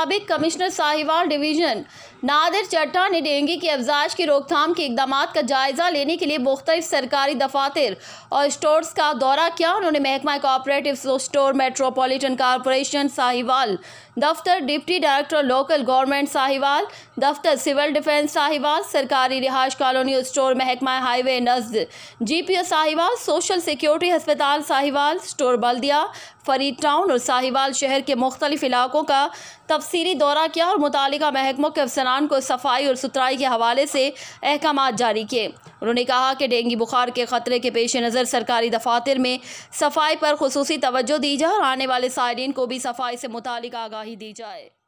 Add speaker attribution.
Speaker 1: मुताबिक commissioner Sahiwal division Nadir चट्टा ने डेंगू की अफजाइश की रोकथाम के इकदाम का जायज़ा लेने के लिए मुख्त सरकारी दफातर और स्टोर्स का दौरा किया उन्होंने महकमा cooperative store metropolitan corporation Sahiwal दफ्तर deputy director local government Sahiwal दफ्तर सिविल डिफेंस साहिवाल सरकारी रिहाइश कॉलोनी स्टोर महकमा हाईवे नजद G P O Sahiwal social security हस्पताल साहिवाल स्टोर बल्दिया फरीद टाउन और साहिवाल शहर के मुख्तलिफ इलाकों का तफस सीरी दौरा किया और मुतल महकमों के अफसरान को सफाई और सुथराई के हवाले से अहकाम जारी किए उन्होंने कहा कि डेंगू बुखार के ख़तरे के पेश नज़र सरकारी दफातर में सफाई पर खसूस तोज्जो दी जाए और आने वाले सायरीन को भी सफाई से मुतल आगाही दी जाए